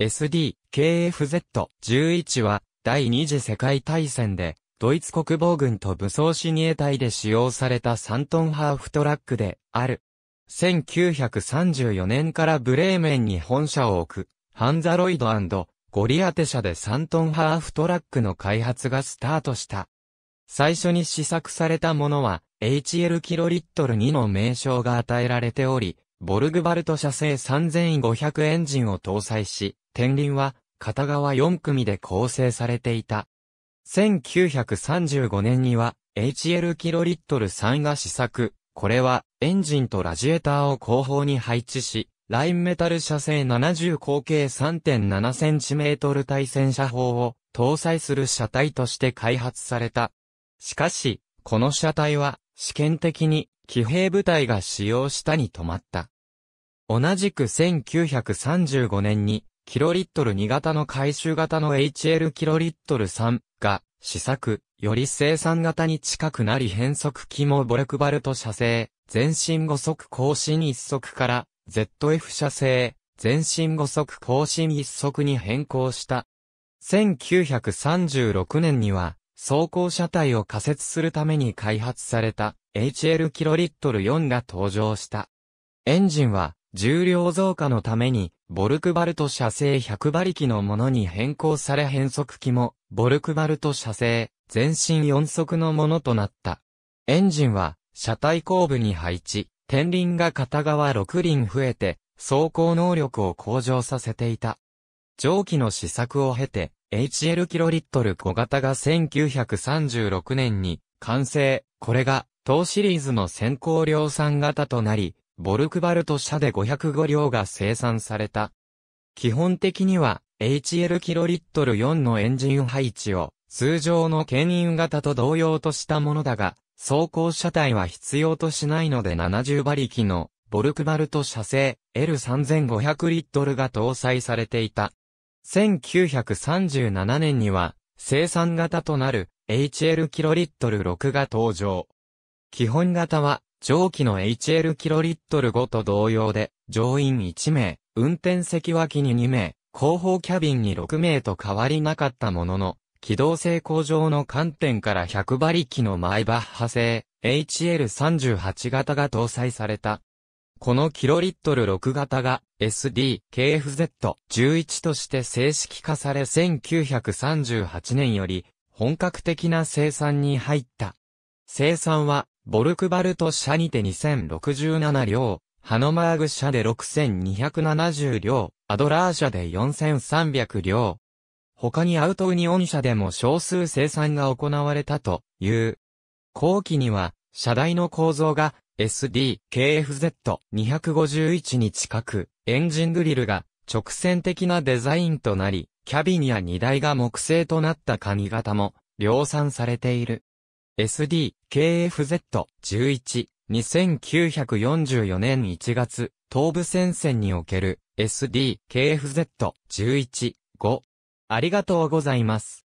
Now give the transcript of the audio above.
SD、KFZ-11 は、第二次世界大戦で、ドイツ国防軍と武装に得隊で使用された3トンハーフトラックで、ある。1934年からブレーメンに本社を置く、ハンザロイドゴリアテ社で3トンハーフトラックの開発がスタートした。最初に試作されたものは、HL キロリットル2の名称が与えられており、ボルグバルト社製3500エンジンを搭載し、天輪は片側4組で構成されていた。1935年には HL キロリットル3が試作。これはエンジンとラジエーターを後方に配置し、ラインメタル車製70口径 3.7cm 対戦車砲を搭載する車体として開発された。しかし、この車体は試験的に騎兵部隊が使用したに止まった。同じく1935年に、キロリットル2型の回収型の HL キロリットル3が試作、より生産型に近くなり変速機もボルクバルト車製、全身5速更新1速から ZF 車製、全身5速更新1速に変更した。1936年には、走行車体を仮設するために開発された HL キロリットル4が登場した。エンジンは重量増加のために、ボルクバルト車精100馬力のものに変更され変速機も、ボルクバルト車精、全身4速のものとなった。エンジンは、車体後部に配置、天輪が片側6輪増えて、走行能力を向上させていた。蒸気の試作を経て、HL キロリットル小型が1936年に完成、これが当シリーズの先行量産型となり、ボルクバルト社で505両が生産された。基本的には HL キロリットル4のエンジン配置を通常の牽引型と同様としたものだが、走行車体は必要としないので70馬力のボルクバルト車製 L3500 リットルが搭載されていた。1937年には生産型となる HL キロリットル6が登場。基本型は蒸気の HL キロリットル5と同様で、乗員1名、運転席脇に2名、後方キャビンに6名と変わりなかったものの、機動性向上の観点から100馬力の前バッハ製 HL38 型が搭載された。このキロリットル6型が SD、KFZ11 として正式化され1938年より本格的な生産に入った。生産はボルクバルト社にて2067両、ハノマーグ社で6270両、アドラー社で4300両。他にアウトウニオン社でも少数生産が行われたという。後期には、車台の構造が SD、KFZ251 に近く、エンジングリルが直線的なデザインとなり、キャビンや荷台が木製となった髪型も量産されている。SD、KFZ、11、2944年1月、東部戦線における SD、KFZ、11、5。ありがとうございます。